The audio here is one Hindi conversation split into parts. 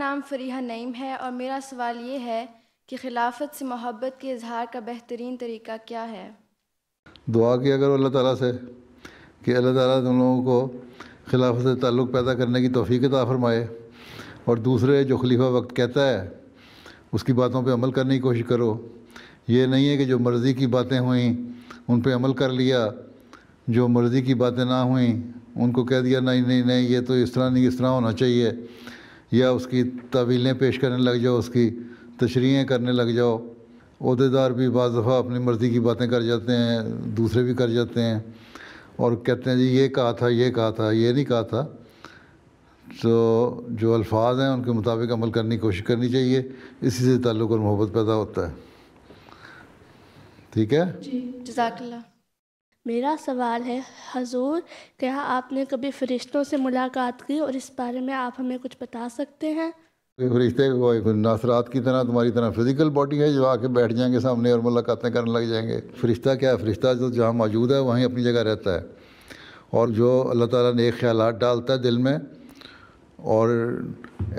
नाम फरीहा नईम है और मेरा सवाल ये है कि खिलाफत से मोहब्बत के इजहार का बेहतरीन तरीका क्या है दुआ किया करो अल्लाह ताला से कि अल्लाह ताला तुम लोगों को खिलाफत से ताल्लुक़ पैदा करने की तोफ़ी ता फरमाए और दूसरे जो खलीफा वक्त कहता है उसकी बातों पे अमल करने की कोशिश करो ये नहीं है कि जो मर्ज़ी की बातें हुई उन पर अमल कर लिया जो मर्ज़ी की बातें ना हुई उनको कह दिया नहीं नहीं नहीं ये तो इस तरह नहीं इस तरह होना चाहिए या उसकी तवीलें पेश करने लग जाओ उसकी तशरीहें करने लग जाओ अहदेदार भी बज़ दफ़ा अपनी मर्ज़ी की बातें कर जाते हैं दूसरे भी कर जाते हैं और कहते हैं जी ये कहा था ये कहा था ये नहीं कहा था तो जो अल्फाज हैं उनके मुताबिक अमल करने की कोशिश करनी चाहिए इसी से ताल्लुक़ और मोहब्बत पैदा होता है ठीक है जी मेरा सवाल है हजूर क्या आपने कभी फ़रिश्तों से मुलाकात की और इस बारे में आप हमें कुछ बता सकते हैं फरिश्ते नासरात की तरह तुम्हारी तरह फिजिकल बॉडी है जो आके बैठ जाएंगे सामने और मुलाकातें करने लग जाएंगे फरिश्ता क्या है फरिश्ता जो जहाँ मौजूद है वहीं अपनी जगह रहता है और जो अल्लाह ताला नेक ख्याल डालता है दिल में और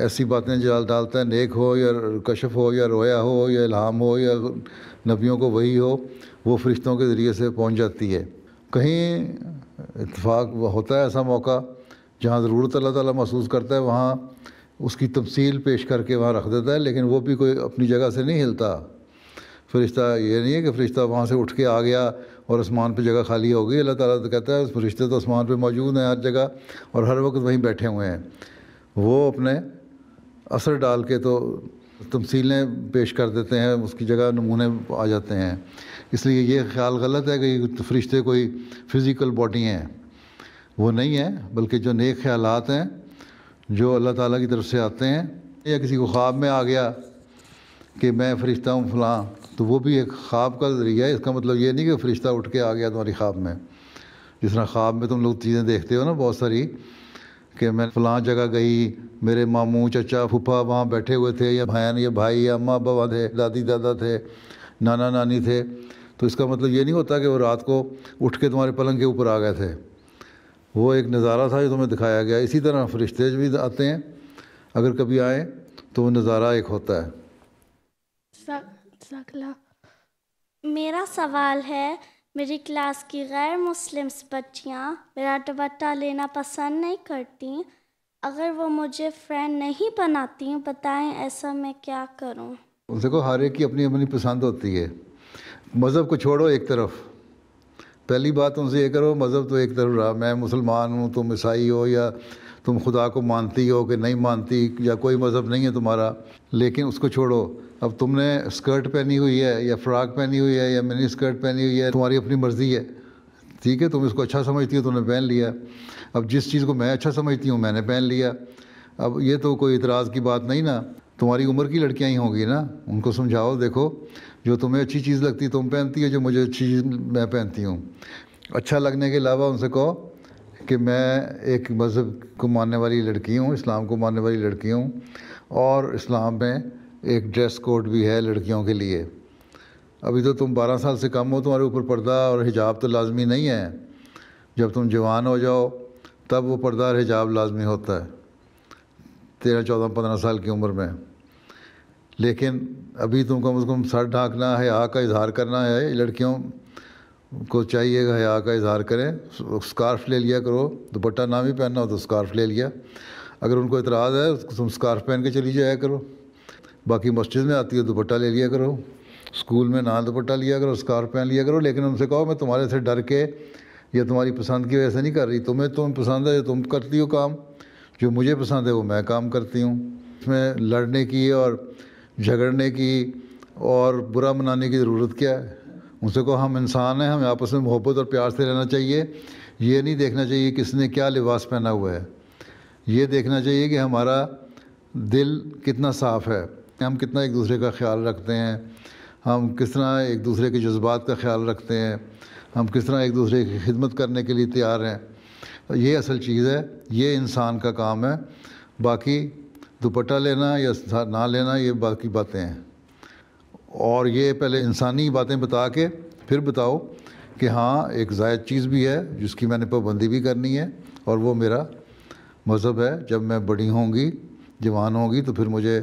ऐसी बातें जो डालता है नेक हो या कशफ हो या रोया हो या इल्हाम हो या नबियों को वही हो वो फरिश्तों के ज़रिए से पहुँच जाती है कहीं इतफाक़ होता है ऐसा मौका जहाँ ज़रूरत अल्लाह ताला महसूस करता है वहाँ उसकी तफसील पेश करके वहाँ रख देता है लेकिन वो भी कोई अपनी जगह से नहीं हिलता फ़रिश्ता ये नहीं है कि फ़रिश्ता वहाँ से उठ के आ गया और आसमान पे जगह खाली हो गई अल्लाह ताला तो कहता है फरिश्ते तो आसमान पे मौजूद हैं हर जगह और हर वक्त वहीं बैठे हुए हैं वो अपने असर डाल के तो तमसीलें पेश कर देते हैं उसकी जगह नमूने आ जाते हैं इसलिए ये ख्याल गलत है कि तो फरिश्ते कोई फिज़िकल बॉडी हैं वो नहीं है बल्कि जो नए ख्याल हैं जो अल्लाह ताला की तरफ से आते हैं या किसी को ख्वाब में आ गया कि मैं फ़रिश्ता हूँ फलां तो वो भी एक ख्वाब का ज़रिया है इसका मतलब ये नहीं कि फ़रिश्ता उठ के आ गया तुम्हारी ख्वाब में जिस तरह ख्वाब में तुम लोग चीज़ें देखते हो ना बहुत सारी कि मैं फलां जगह गई मेरे मामू चचा फूफा वहाँ बैठे हुए थे या बहन या भाई या अम्मा बाबा थे दादी दादा थे नाना नानी थे तो इसका मतलब ये नहीं होता कि वो रात को उठ के तुम्हारे पलंग के ऊपर आ गए थे वो एक नज़ारा था जो तुम्हें दिखाया गया इसी तरह फरिश्ते भी आते हैं अगर कभी आए तो वो नज़ारा एक होता है सा, मेरा सवाल है मेरी क्लास की गैर मुस्लिम्स बच्चियाँ मेरा दुपट्टा लेना पसंद नहीं करती अगर वो मुझे फ्रेंड नहीं बनाती बताएं ऐसा मैं क्या करूं? देखो हर एक की अपनी अपनी पसंद होती है मज़हब को छोड़ो एक तरफ पहली बात उनसे ये करो मज़हब तो एक तरफ रहा मैं मुसलमान हूँ तुम तो ईसाई हो या तुम खुदा को मानती हो कि नहीं मानती या कोई मज़हब नहीं है तुम्हारा लेकिन उसको छोड़ो अब तुमने स्कर्ट पहनी हुई है या फ्राक पहनी हुई है या मिनी स्कर्ट पहनी हुई है तुम्हारी अपनी मर्ज़ी है ठीक है तुम इसको अच्छा समझती हो तुमने पहन लिया अब जिस चीज़ को मैं अच्छा समझती हूँ मैंने पहन लिया अब ये तो कोई इतराज़ की बात नहीं ना तुम्हारी उम्र की लड़कियाँ ही होंगी ना उनको समझाओ देखो जो तुम्हें अच्छी चीज़ लगती तुम पहनती हो जो मुझे अच्छी चीज़ मैं पहनती हूँ अच्छा लगने के अलावा उनसे कहो कि मैं एक मज़हब को मानने वाली लड़की हूँ इस्लाम को मानने वाली लड़की हूँ और इस्लाम में एक ड्रेस कोड भी है लड़कियों के लिए अभी तो तुम 12 साल से कम हो तुम्हारे ऊपर पर्दा और हिजाब तो लाजमी नहीं है जब तुम जवान हो जाओ तब वो पर्दा और हिजाब लाजमी होता है तेरह चौदह पंद्रह साल की उम्र में लेकिन अभी तुम कम अज़ कम सर ढाँकना है आ का इजहार करना है लड़कियों को चाहिए हया का इजहार करें स्कार्फ ले लिया करो दुपट्टा ना भी पहनना हो तो स्कार्फ ले लिया अगर उनको इतराज़ है तुम स्कार्फ पहन के चली जाया करो बाकी मस्जिद में आती है दुपट्टा ले लिया करो स्कूल में ना दुपट्टा लिया करो स्कार्फ पहन लिया करो लेकिन उनसे कहो मैं तुम्हारे से डर के या तुम्हारी पसंद की वजह से नहीं कर रही तुम्हें तुम पसंद है तुम करती हो काम जो मुझे पसंद है वो मैं काम करती हूँ इसमें लड़ने की और झगड़ने की और बुरा मनाने की ज़रूरत क्या है उनसे कहो हम इंसान हैं हमें आपस में मोहब्बत और प्यार से रहना चाहिए ये नहीं देखना चाहिए किसने क्या लिबास पहना हुआ है ये देखना चाहिए कि हमारा दिल कितना साफ़ है हम कितना एक दूसरे का ख्याल रखते हैं हम किस तरह एक दूसरे के जज्बात का ख्याल रखते हैं हम किस तरह एक दूसरे की खिदमत करने के लिए तैयार हैं ये असल चीज़ है ये इंसान का काम है बाकी दुपट्टा लेना या ना लेना ये बाकी बातें हैं और ये पहले इंसानी बातें बता के फिर बताओ कि हाँ एक जायद चीज़ भी है जिसकी मैंने पाबंदी भी करनी है और वो मेरा मज़हब है जब मैं बड़ी होंगी जवान होंगी तो फिर मुझे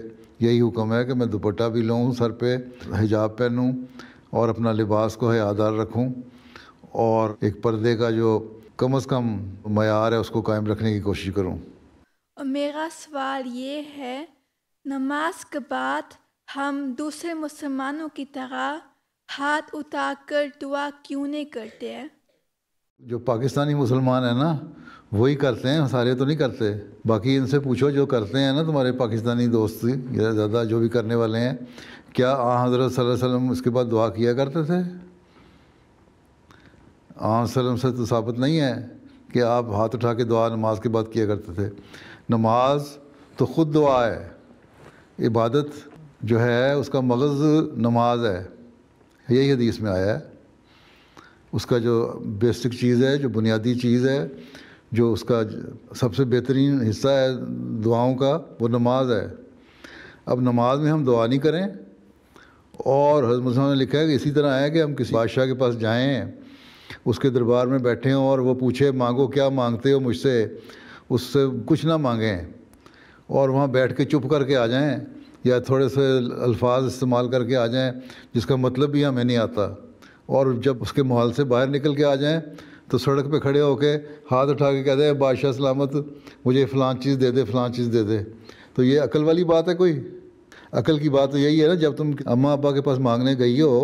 यही हुक्म है कि मैं दुपट्टा भी लूँ सर पे हिजाब पहनूँ और अपना लिबास को हयादार रखूँ और एक पर्दे का जो कम अज़ कम मैार है उसको कायम रखने की कोशिश करूँ मेरा सवाल ये है नमाज के बाद हम दूसरे मुसलमानों की तरह हाथ उठाकर दुआ क्यों नहीं करते हैं जो पाकिस्तानी मुसलमान है ना वही करते हैं सारे तो नहीं करते बाकी इनसे पूछो जो करते हैं ना तुम्हारे पाकिस्तानी दोस्त या ज़्यादा जो भी करने वाले हैं क्या आ हज़रत वसल्लम उसके बाद दुआ किया करते थे आसलम से तो साबित नहीं है कि आप हाथ उठा के दुआ नमाज के बाद किया करते थे नमाज तो ख़ुद दुआ है इबादत जो है उसका मगज़ नमाज है यही हदीस में आया है उसका जो बेसिक चीज़ है जो बुनियादी चीज़ है जो उसका सबसे बेहतरीन हिस्सा है दुआओं का वो नमाज है अब नमाज में हम दुआ नहीं करें और हजरत ने लिखा है कि इसी तरह आया कि हम किसी बादशाह के पास जाएं उसके दरबार में बैठे हों और वो पूछे मांगो क्या मांगते हो मुझसे उससे कुछ ना मांगें और वहाँ बैठ के चुप करके आ जाएं या थोड़े से अल्फाज इस्तेमाल करके आ जाएं जिसका मतलब भी हमें नहीं आता और जब उसके माहौल से बाहर निकल के आ जाएं तो सड़क पे खड़े होके हाथ उठा के कह दे बादशाह सलामत मुझे फ़लान चीज़ दे दे फलां चीज़ दे दे तो ये अकल वाली बात है कोई अकल की बात तो यही है ना जब तुम अम्मा अब्बा के पास मांगने गई हो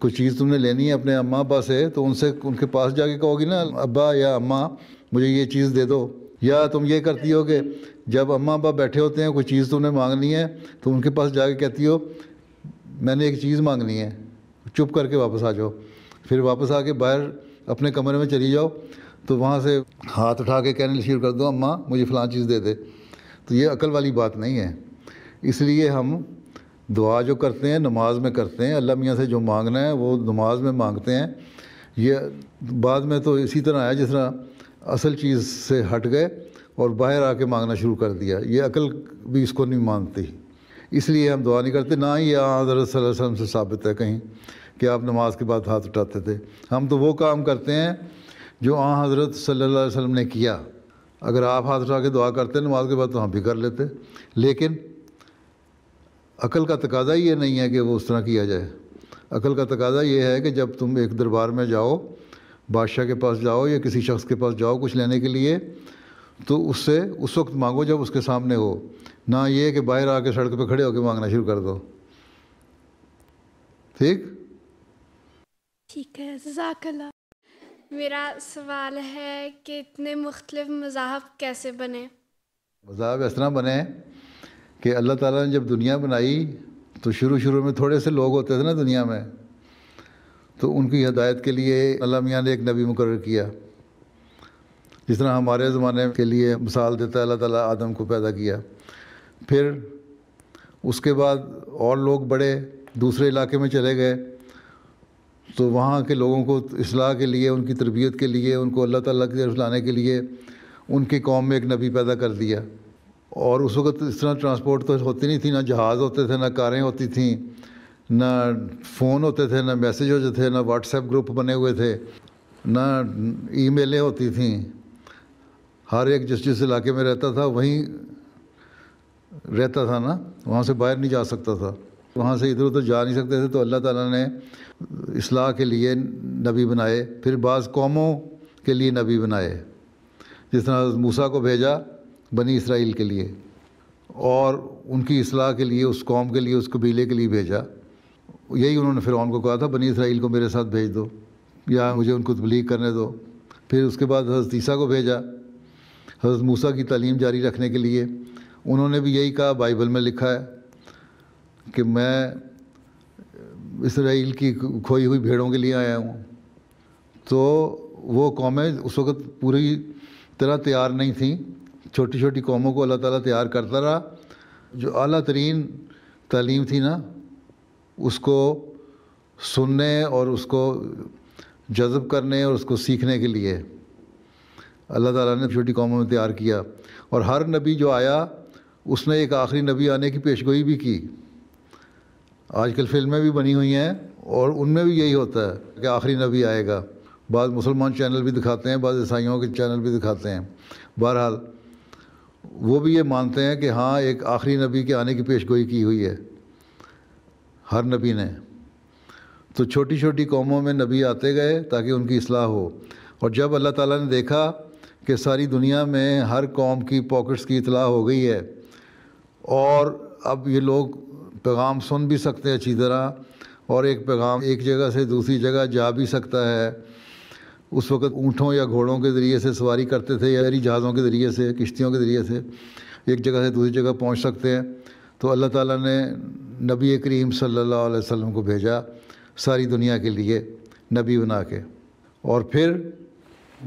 कुछ चीज़ तुमने लेनी है अपने अम्मा अब्बा से तो उनसे उनके पास जाके कहोगी ना अब्बा या अम्मा मुझे ये चीज़ दे दो या तुम ये करती हो कि जब अम्मा अबा बैठे होते हैं कोई चीज़ तुमने तो मांगनी है तो उनके पास जाके कहती हो मैंने एक चीज़ मांगनी है चुप करके वापस आ जाओ फिर वापस आके बाहर अपने कमरे में चली जाओ तो वहाँ से हाथ उठा के कहने शुरू कर दो अम्मा मुझे फ़लाँ चीज़ दे दे तो ये अकल वाली बात नहीं है इसलिए हम दुआ जो करते हैं नमाज में करते हैं अल्लाह मियाँ से जो मांगना है वो नमाज में मांगते हैं ये बाद में तो इसी तरह आया जिस तरह असल चीज़ से हट गए और बाहर आके मांगना शुरू कर दिया ये अकल भी इसको नहीं मानती इसलिए हम दुआ नहीं करते ना ही यहाँ से साबित है कहीं कि आप नमाज के बाद हाथ उठाते थे हम तो वो काम करते हैं जो आ हज़रत सल्लल्लाहु अलैहि वसल्लम ने किया अगर आप हाथ उठा के दुआ करते नमाज के बाद तो हम भी कर लेते लेकिन अकल का तकाजा ये नहीं है कि वो उस तरह किया जाए अकल का तकाजा ये है कि जब तुम एक दरबार में जाओ बादशाह के पास जाओ या किसी शख्स के पास जाओ कुछ लेने के लिए तो उससे उस वक्त मांगो जब उसके सामने हो ना ये कि बाहर आके सड़क पे खड़े होकर मांगना शुरू कर दो ठीक ठीक है जजाकल्ला मेरा सवाल है कि इतने मुख्तलिफ मजाहब कैसे बने मजाहब इस तरह बने कि अल्लाह ताला ने जब दुनिया बनाई तो शुरू शुरू में थोड़े से लोग होते थे ना दुनिया में तो उनकी हदायत के लिए अल्लाह मियाँ ने एक नबी मुकर किया जिस तरह हमारे ज़माने के लिए मिसाल देता है अल्लाह ताला आदम को पैदा किया फिर उसके बाद और लोग बड़े दूसरे इलाके में चले गए तो वहाँ के लोगों को असलाह के लिए उनकी तरबियत के लिए उनको अल्लाह ताला की तरफ लाने के लिए उनके कौम में एक नबी पैदा कर दिया और उस वक़्त इस तरह ट्रांसपोर्ट तो होती नहीं थी ना जहाज़ होते थे ना कारें होती थीं ना फ़ोन होते थे ना मैसेज होते थे ना व्हाट्सएप ग्रुप बने हुए थे ना ईमेलें होती थी हर एक जिस जिस इलाके में रहता था वहीं रहता था ना वहाँ से बाहर नहीं जा सकता था वहाँ से इधर उधर जा नहीं सकते थे तो अल्लाह ताला ने इसलाह के लिए नबी बनाए फिर बाज़ कौमों के लिए नबी बनाए जिस तरह मूसा को भेजा बनी इसराइल के लिए और उनकी असलाह के लिए उस कौम के लिए उस कबीले के लिए भेजा यही उन्होंने फिर को कहा था बनी इसराइल को मेरे साथ भेज दो या मुझे उनको तबलीग करने दो फिर उसके बाद हजरत ईसा को भेजा हजरत मूसा की तालीम जारी रखने के लिए उन्होंने भी यही कहा बाइबल में लिखा है कि मैं इसराइल की खोई हुई भेड़ों के लिए आया हूँ तो वो कौमें उस वक़्त पूरी तरह तैयार नहीं थी छोटी छोटी कौमों को अल्लाह ताला तैयार करता रहा जो अला तरीन तालीम थी ना उसको सुनने और उसको जज़ब करने और उसको सीखने के लिए अल्लाह ताला ने छोटी कौमों में तैयार किया और हर नबी जो आया उसने एक आखिरी नबी आने की पेशगोई भी की आजकल फिल्में भी बनी हुई हैं और उनमें भी यही होता है कि आखिरी नबी आएगा बाद मुसलमान चैनल भी दिखाते हैं बाद ईसाइयों के चैनल भी दिखाते हैं बहरहाल वो भी ये मानते हैं कि हाँ एक आखिरी नबी के आने की पेशगोई की हुई है हर नबी ने तो छोटी छोटी कौमों में नबी आते गए ताकि उनकी असलाह हो और जब अल्लाह ताला ने देखा कि सारी दुनिया में हर कौम की पॉकेट्स की इतला हो गई है और अब ये लोग पैगाम सुन भी सकते हैं अच्छी तरह और एक पैगाम एक जगह से दूसरी जगह जा भी सकता है उस वक़्त ऊँटों या घोड़ों के ज़रिए से सवारी करते थे या जहाज़ों के ज़रिए से किश्तियों के ज़रिए से एक जगह से दूसरी जगह पहुँच सकते हैं तो अल्लाह ताला ने नबी करीम सल्लल्लाहु अलैहि वसल्लम को भेजा सारी दुनिया के लिए नबी बना के और फिर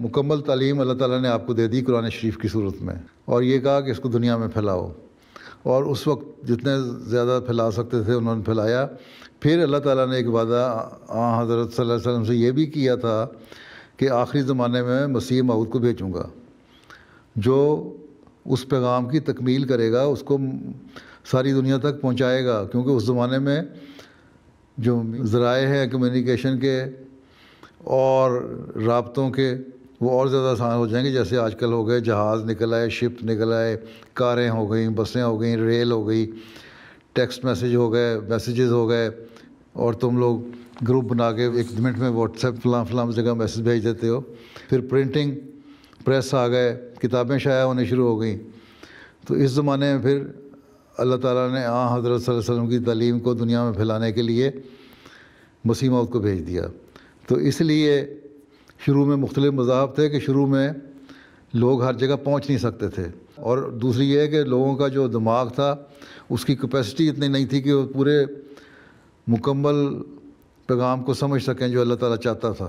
मुकम्मल तालीम अल्लाह ताला ने आपको दे दी कुरान शरीफ की सूरत में और ये कहा कि इसको दुनिया में फैलाओ और उस वक्त जितने ज़्यादा फैला सकते थे उन्होंने फैलाया फिर अल्लाह ताला ने एक वादा आ हज़रत सल्लल्लाहु अलैहि वसल्लम से ये भी किया था कि आखिरी ज़माने में मसीह माऊद को भेजूँगा जो उस पैगाम की तकमील करेगा उसको सारी दुनिया तक पहुंचाएगा क्योंकि उस ज़माने में जो ज़राए हैं कम्युनिकेशन के और रबतों के वो और ज़्यादा आसान हो जाएंगे जैसे आजकल हो गए जहाज़ निकल आए शिप निकल आए कारें हो गई बसें हो गई रेल हो गई टेक्स्ट मैसेज हो गए मैसेजेस हो गए और तुम लोग ग्रुप बना के एक मिनट में व्हाट्सएप फलाम फलाम जगह मैसेज भेज देते हो फिर प्रिंटिंग प्रेस आ गए किताबें शाया होने शुरू हो गई तो इस ज़माने में फिर अल्लाह ताला ने आ हज़रत वसल्लम की तलीम को दुनिया में फैलाने के लिए मसीमौत को भेज दिया तो इसलिए शुरू में मुख्तलिफ मज़ाहब थे कि शुरू में लोग हर जगह पहुंच नहीं सकते थे और दूसरी ये है कि लोगों का जो दिमाग था उसकी कैपेसिटी इतनी नहीं थी कि वो पूरे मुकम्मल पैगाम को समझ सकें जो अल्लाह ताला चाहता था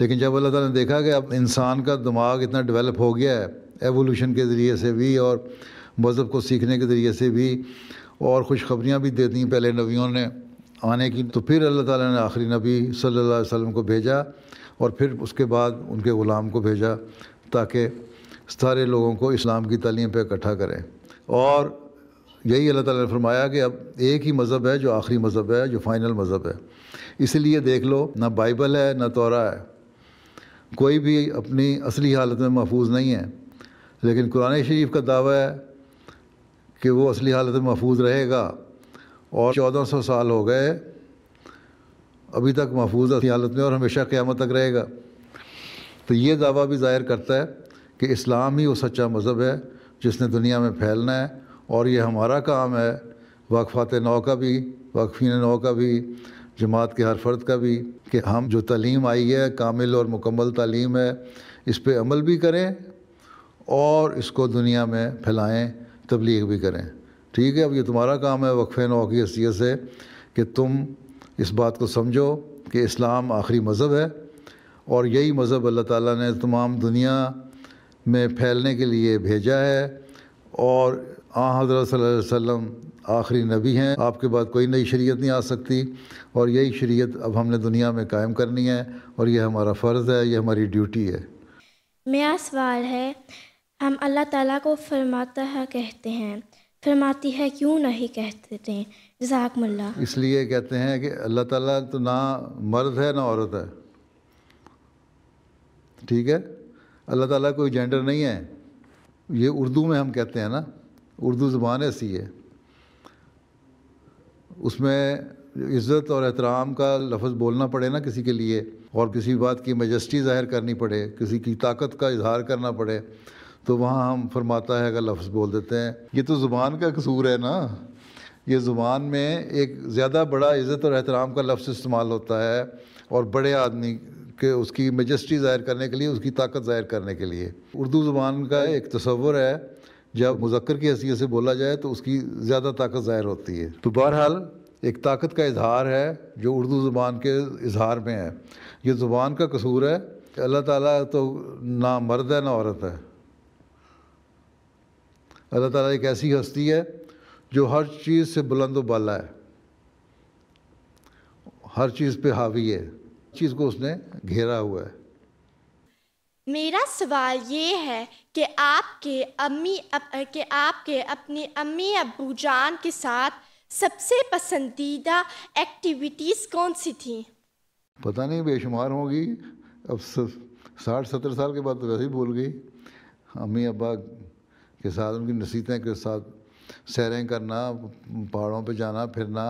लेकिन जब अल्लाह ताला ने देखा कि अब इंसान का दिमाग इतना डेवलप हो गया है एवोल्यूशन के ज़रिए से भी और मज़हब को सीखने के ज़रिए से भी और खुशखबरियाँ भी दे दी पहले नबियों ने आने की तो फिर अल्लाह ताला ने आखिरी नबी सल्लल्लाहु अलैहि वसल्लम को भेजा और फिर उसके बाद उनके ग़ुलाम को भेजा ताकि सारे लोगों को इस्लाम की तालीम पर इकट्ठा करें और यही अल्लाह ताला ने फरमाया कि अब एक ही मज़हब है जो आखिरी मज़हब है जो फ़ाइनल मज़हब है इसलिए देख लो ना बाइबल है ना तोरा है कोई भी अपनी असली हालत में महफूज नहीं है लेकिन कुरान शरीफ का दावा है कि वो असली हालत में महफूज रहेगा और 1400 साल हो गए अभी तक महफूज असली हालत में और हमेशा क़्यामत तक रहेगा तो ये दावा भी ज़ाहिर करता है कि इस्लाम ही वो सच्चा मज़हब है जिसने दुनिया में फैलना है और ये हमारा काम है वाकफ़ात नौ का भी वाकफ़ी नौ का भी जमात के हर फ़र्द का भी कि हम जो तलीम आई है कामिल और मुकम्मल तलीम है इस पर अमल भी करें और इसको दुनिया में फैलाएँ तबलीग भी करें ठीक है अब ये तुम्हारा काम है वक्फ़े नौ की हैसियत से कि तुम इस बात को समझो कि इस्लाम आखिरी मज़हब है और यही मज़हब अल्लाह ताला ने तमाम दुनिया में फैलने के लिए भेजा है और आ हज़रत वसम आखिरी नबी हैं आपके बाद कोई नई शरीयत नहीं आ सकती और यही शरीयत अब हमने दुनिया में कायम करनी है और यह हमारा फ़र्ज़ है यह हमारी ड्यूटी है मेरा सवाल है हम अल्लाह ताला को फरमाता है कहते हैं फरमाती है क्यों नहीं कहते थे जजाकमल्ला इसलिए कहते हैं कि अल्लाह ताला तो ना मर्द है ना औरत है ठीक है अल्लाह ताला कोई जेंडर नहीं है ये उर्दू में हम कहते हैं ना उर्दू ज़बान ऐसी है उसमें इज़्ज़त और एहतराम का लफ्ज़ बोलना पड़े ना किसी के लिए और किसी बात की मजस्टी ज़ाहिर करनी पड़े किसी की ताकत का इजहार करना पड़े तो वहाँ हम फरमाता है अगर लफ्ज़ बोल देते हैं ये तो ज़ुबान का कसूर है ना ये ज़ुबान में एक ज़्यादा बड़ा इज़्ज़त और एहतराम का लफ्ज़ इस्तेमाल होता है और बड़े आदमी के उसकी मजस्टी ज़ाहिर करने के लिए उसकी ताकत ज़ाहिर करने के लिए उर्दू ज़ुबान का एक तस्वुर है जब मुजक्र की हैसियत से बोला जाए तो उसकी ज़्यादा ताकत ज़ाहिर होती है तो बहरहाल एक ताकत का इजहार है जो उर्दू ज़ुबान के इजहार में है ये ज़ुबान का कसूर है अल्लाह ताला तो ना मर्द है ना औरत है अल्लाह ताला एक ऐसी हस्ती है जो हर चीज़ से बुलंद वाला है हर चीज़ पे हावी है चीज़ को उसने घेरा हुआ है मेरा सवाल ये है कि आपके अम्मी अप, के आपके अपने अम्मी अबू जान के साथ सबसे पसंदीदा एक्टिविटीज़ कौन सी थी पता नहीं बेशुमार होगी अब साठ सत्तर साल के बाद तो वैसे ही भूल गई अम्मी अब्बा के साथ उनकी नसीहतें के साथ सैरें करना पहाड़ों पे जाना फिरना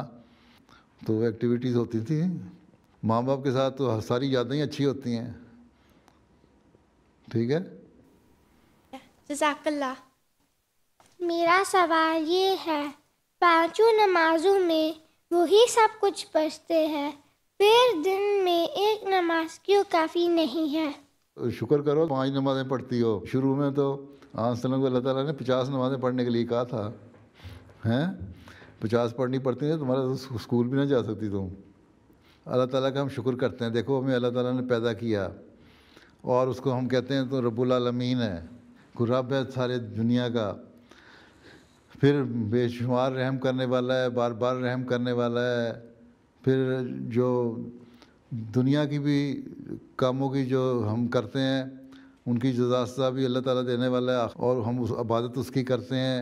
तो एक्टिविटीज़ होती थी माँ बाप के साथ तो सारी यादें अच्छी होती हैं ठीक है जजाकल्ला मेरा सवाल ये है पांचों नमाजों में वही सब कुछ पढ़ते हैं फिर दिन में एक नमाज क्यों काफ़ी नहीं है शुक्र करो पांच नमाजें पढ़ती हो शुरू में तो आसलम को अल्लाह ताला ने पचास नमाज़ें पढ़ने के लिए कहा था हैं पचास पढ़नी पड़ती है तुम्हारा तो स्कूल भी ना जा सकती तुम अल्लाह ताला का हम शुक्र करते हैं देखो हमें अल्लाह ताला ने पैदा किया और उसको हम कहते हैं तो रबालमीन है गुरब रब है सारे दुनिया का फिर बेशुमार रहम करने वाला है बार बार रहम करने वाला है फिर जो दुनिया की भी कामों की जो हम करते हैं उनकी जजास्ता भी अल्लाह ताला देने वाला है और हम उस इबादत उसकी करते हैं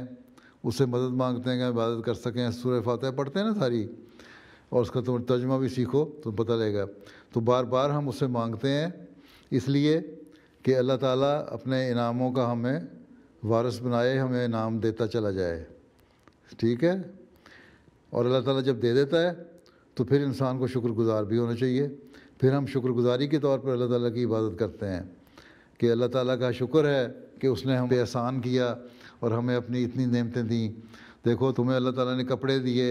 उससे मदद मांगते हैं कि हम इबादत कर सकें सूर फातह पढ़ते हैं ना सारी और उसका तुम तर्जमा भी सीखो तो पता लगेगा तो बार बार हम उससे मांगते हैं इसलिए कि अल्लाह ताला अपने इनामों का हमें वारस बनाए हमें इनाम देता चला जाए ठीक है और अल्लाह ताला जब दे देता है तो फिर इंसान को शुक्रगुजार भी होना चाहिए फिर हम शुक्रगुजारी के तौर पर अल्लाह ताला की इबादत करते हैं कि अल्लाह ताला का शुक्र है कि उसने हमें एहसान किया और हमें अपनी इतनी नेमतें दी देखो तुम्हें अल्लाह ताला ने कपड़े दिए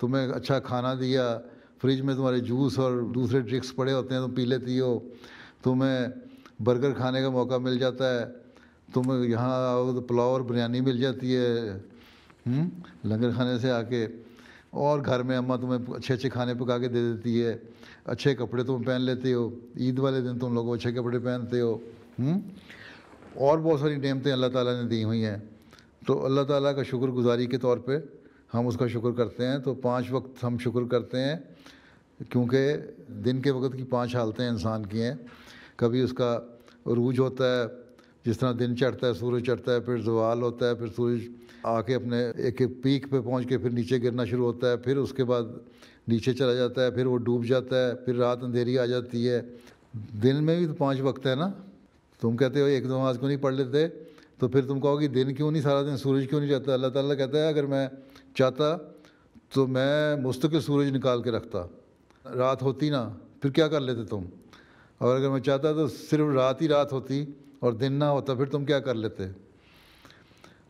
तुम्हें अच्छा खाना दिया फ्रिज में तुम्हारे जूस और दूसरे ड्रिंक्स पड़े होते हैं तुम पी लेती हो तुम्हें बर्गर खाने का मौका मिल जाता है तुम्हें यहाँ आओ तो पुलाव और बिरयानी मिल जाती है हम्म, लंगर खाने से आके और घर में अम्मा तुम्हें अच्छे अच्छे खाने पका के दे देती है अच्छे कपड़े तुम पहन लेते हो ईद वाले दिन तुम लोग अच्छे कपड़े पहनते हो हम्म? और बहुत सारी नियमतें अल्लाह ताला ने दी हुई हैं तो अल्लाह ताला का गुज़ारी के तौर पे हम उसका शुक्र करते हैं तो पांच वक्त हम शुक्र करते हैं क्योंकि दिन के वक्त की पांच हालतें इंसान की हैं कभी उसका रूज होता है जिस तरह दिन चढ़ता है सूरज चढ़ता है फिर जवाल होता है फिर सूरज आके अपने एक पीक पे पहुंच के फिर नीचे गिरना शुरू होता है फिर उसके बाद नीचे चला जाता है फिर वो डूब जाता है फिर रात अंधेरी आ जाती है दिन में भी तो पाँच वक्त है ना तुम कहते हो एक दो नमाज क्यों नहीं पढ़ लेते तो फिर तुम कहोगे दिन क्यों नहीं सारा दिन सूरज क्यों नहीं जाता अल्लाह ताला कहता है अगर मैं चाहता तो मैं मुस्तकिल सूरज निकाल के रखता रात होती ना फिर क्या कर लेते तुम और अगर मैं चाहता तो सिर्फ रात ही रात होती और दिन ना होता फिर तुम क्या कर लेते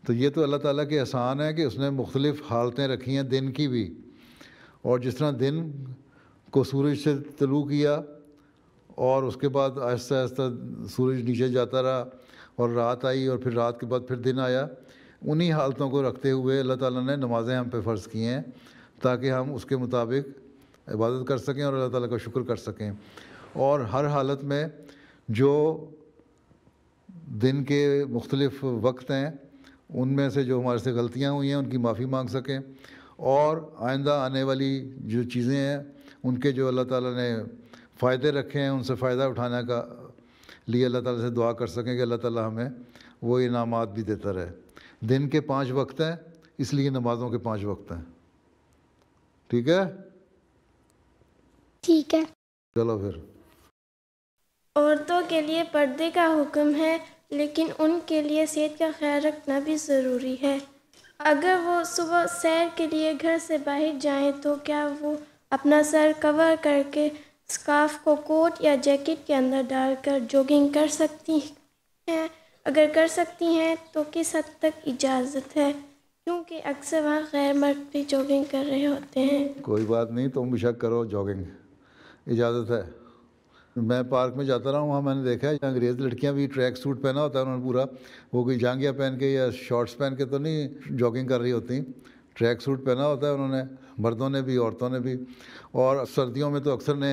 तो ये तो अल्लाह ताला के एहसान है कि उसने मुख्तलिफ़ हालतें रखी हैं दिन की भी और जिस तरह दिन को सूरज से तलू किया और उसके बाद आहिस्ता आहिस्ता सूरज नीचे जाता रहा और रात आई और फिर रात के बाद फिर दिन आया उन्हीं हालतों को रखते हुए अल्लाह ताला ने नमाज़ें हम पे फ़र्ज़ की हैं ताकि हम उसके मुताबिक इबादत कर सकें और अल्लाह ताला का शुक्र कर सकें और हर हालत में जो दिन के मुख्तलिफ वक्त हैं उनमें से जो हमारे से गलतियाँ हुई हैं उनकी माफ़ी मांग सकें और आइंदा आने वाली जो चीज़ें हैं उनके जो अल्लाह ताला ने फ़ायदे रखे हैं उनसे फ़ायदा उठाने का लिए अल्लाह ताला से दुआ कर सकें कि अल्लाह ताला हमें वो इनामात भी देता रहे दिन के पाँच वक्त हैं इसलिए नमाज़ों के पाँच वक्त हैं ठीक है ठीक है चलो फिर औरतों के लिए पर्दे का हुक्म है लेकिन उनके लिए सेहत का ख्याल रखना भी ज़रूरी है अगर वो सुबह सैर के लिए घर से बाहर जाएं तो क्या वो अपना सर कवर करके स्कार्फ को कोट या जैकेट के अंदर डालकर जॉगिंग कर सकती हैं अगर कर सकती हैं तो किस हद तक इजाज़त है क्योंकि अक्सर वहाँ गैर मर्द भी जॉगिंग कर रहे होते हैं कोई बात नहीं तुम भी शक करो जॉगिंग इजाज़त है मैं पार्क में जाता रहा हूँ वहाँ मैंने देखा है अंग्रेज़ लड़कियाँ भी ट्रैक सूट पहना होता है उन्होंने पूरा वो कोई जांगिया पहन के या शॉर्ट्स पहन के तो नहीं जॉगिंग कर रही होती ट्रैक सूट पहना होता है उन्होंने मर्दों ने भी औरतों ने भी और सर्दियों में तो अक्सर ने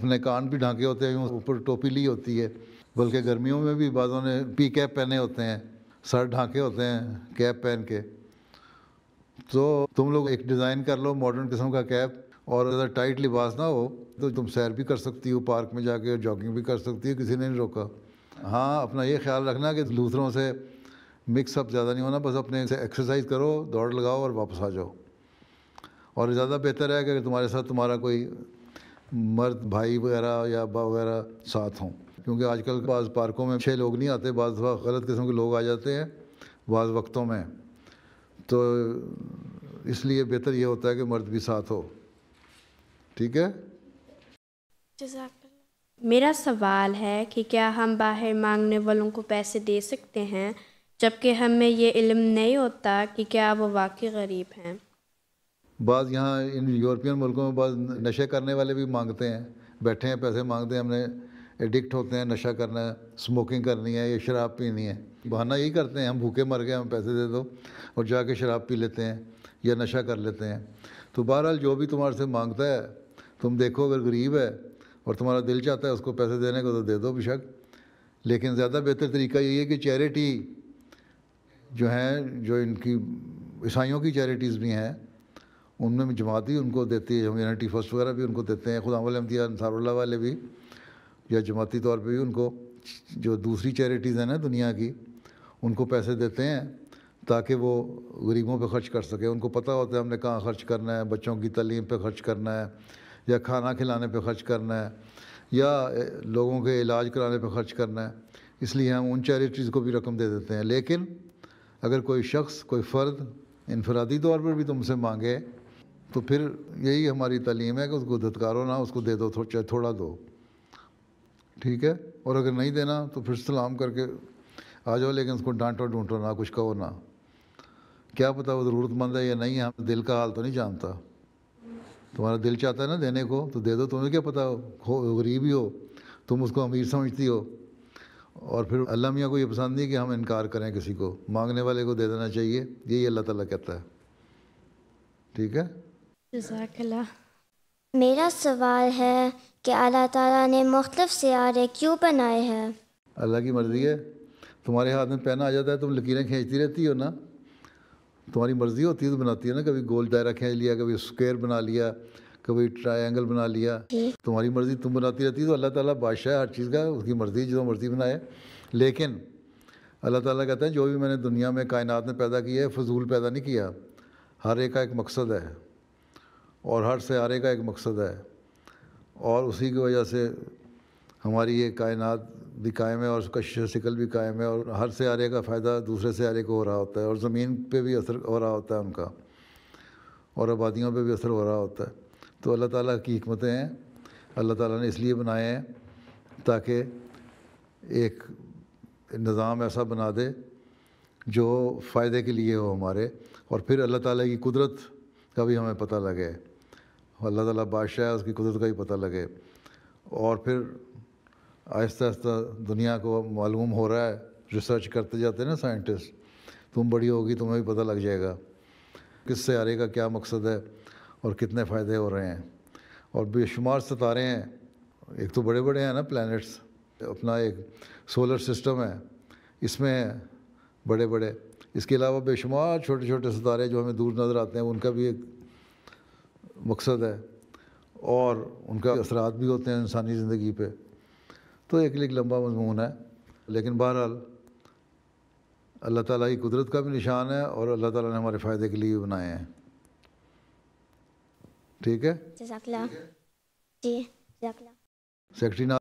अपने कान भी ढांके होते हैं ऊपर टोपी ली होती है बल्कि गर्मियों में भी बाज़ों ने पी कैप पहने होते हैं सर ढांके होते हैं कैप पहन के तो तुम लोग एक डिज़ाइन कर लो मॉडर्न किस्म का कैप और अगर टाइट लिबास ना हो तो तुम सैर भी कर सकती हो पार्क में जाके जॉगिंग भी कर सकती हो किसी ने नहीं रोका हाँ अपना ये ख्याल रखना कि दूसरों से मिक्सअप ज़्यादा नहीं होना बस अपने से एक्सरसाइज करो दौड़ लगाओ और वापस आ जाओ और ज़्यादा बेहतर है कि तुम्हारे साथ तुम्हारा कोई मर्द भाई वगैरह या अब्बा वगैरह साथ हों क्योंकि आजकल बाज़ पार्कों में छः लोग नहीं आते बाज़ गलत किस्म के लोग आ जाते हैं बाज़ वक्तों में तो इसलिए बेहतर ये होता है कि मर्द भी साथ हो ठीक है मेरा सवाल है कि क्या हम बाहर मांगने वालों को पैसे दे सकते हैं जबकि हमें ये इल्म नहीं होता कि क्या वो वाकई गरीब हैं बाज़ यहाँ इन यूरोपियन मुल्कों में बाद नशे करने वाले भी मांगते हैं बैठे हैं पैसे मांगते हैं हमने एडिक्ट होते हैं नशा करना है स्मोकिंग करनी है या शराब पीनी है बहाना यही करते हैं हम भूखे मर गए हम पैसे दे दो और जाके शराब पी लेते हैं या नशा कर लेते हैं तो बहरहाल जो भी तुम्हारे से मांगता है तुम देखो अगर गरीब है और तुम्हारा दिल चाहता है उसको पैसे देने को तो दे दो बेशक लेकिन ज़्यादा बेहतर तरीका यही है कि चैरिटी जो हैं जो इनकी ईसाइयों की चैरिटीज़ भी हैं उनमें भी जमाती उनको देती है हम फर्स्ट वगैरह भी उनको देते हैं खुदा अहमदिया अंसारुल्ला वाले भी या जमाती तौर पर भी उनको जो दूसरी चैरिटीज़ हैं ना दुनिया की उनको पैसे देते हैं ताकि वो गरीबों पे खर्च कर सकें उनको पता होता है हमने कहाँ खर्च करना है बच्चों की तलीम पे खर्च करना है या खाना खिलाने पे खर्च करना है या लोगों के इलाज कराने पे खर्च करना है इसलिए हम उन चैरिटीज़ को भी रकम दे देते हैं लेकिन अगर कोई शख्स कोई फ़र्द इनफरादी तौर पर भी तुमसे मांगे तो फिर यही हमारी तलीम है कि उसको धतकारो ना उसको दे दो चाहे थोड़ा दो ठीक है और अगर नहीं देना तो फिर सलाम करके आ जाओ लेकिन उसको डांटो डूटो ना कुछ कहो ना क्या पता वो ज़रूरतमंद है या नहीं है हम दिल का हाल तो नहीं जानता तुम्हारा दिल चाहता है ना देने को तो दे दो तुम्हें क्या पता हो गरीब ही हो तुम उसको अमीर समझती हो और फिर अल्लाह मियाँ को ये पसंद नहीं कि हम इनकार करें किसी को मांगने वाले को दे देना चाहिए यही अल्लाह ताला कहता है ठीक है मेरा सवाल है कि अल्लाह ताला ने मुख्तफ सियारे क्यों बनाए हैं अल्लाह की मर्ज़ी है तुम्हारे हाथ में पहना आ जाता है तुम लकीरें खींचती रहती हो ना तुम्हारी मर्ज़ी होती है तो बनाती है ना कभी गोल दायरा खींच लिया कभी स्क्वायर बना लिया कभी ट्रायंगल बना लिया तुम्हारी मर्ज़ी तुम बनाती रहती तो अल्लाह ताला बादशाह है हर चीज़ का उसकी मर्ज़ी जो मर्ज़ी बनाए लेकिन अल्लाह ताला कहता है जो भी मैंने दुनिया में कायनात में पैदा किया है फजूल पैदा नहीं किया हर एक का एक मकसद है और हर सारे का एक मकसद है और उसी की वजह से हमारी ये कायनात भी कायम है और उसका शिकल भी कायम है और हर सैारे का फ़ायदा दूसरे सारे को हो रहा होता है और ज़मीन पे भी असर हो रहा होता है उनका और आबादियों पे भी असर हो रहा होता है तो अल्लाह ताला की हमतें हैं अल्लाह ताला ने इसलिए बनाए हैं ताकि एक निज़ाम ऐसा बना दे जो फ़ायदे के लिए हो हमारे और फिर अल्लाह ताली की कुदरत का भी हमें पता लगे अल्लाह ताला बादशाह है उसकी कुदरत का ही पता लगे और फिर आहिस्ता आहिस्ता दुनिया को मालूम हो रहा है रिसर्च करते जाते हैं ना साइंटिस्ट तुम बड़ी होगी तुम्हें भी पता लग जाएगा किस सारे का क्या मकसद है और कितने फ़ायदे हो रहे हैं और बेशुमार सितारे हैं एक तो बड़े बड़े हैं ना प्लैनेट्स अपना एक सोलर सिस्टम है इसमें बड़े बड़े इसके अलावा बेशुमार छोटे छोटे सितारे जो हमें दूर नज़र आते हैं उनका भी एक मकसद है और उनका असरात भी होते हैं इंसानी ज़िंदगी पे तो एक एक लंबा मजमून है लेकिन बहरहाल अल्लाह ताला की कुदरत का भी निशान है और अल्लाह ताला ने हमारे फ़ायदे के लिए बनाए हैं ठीक है सेक्रेटरी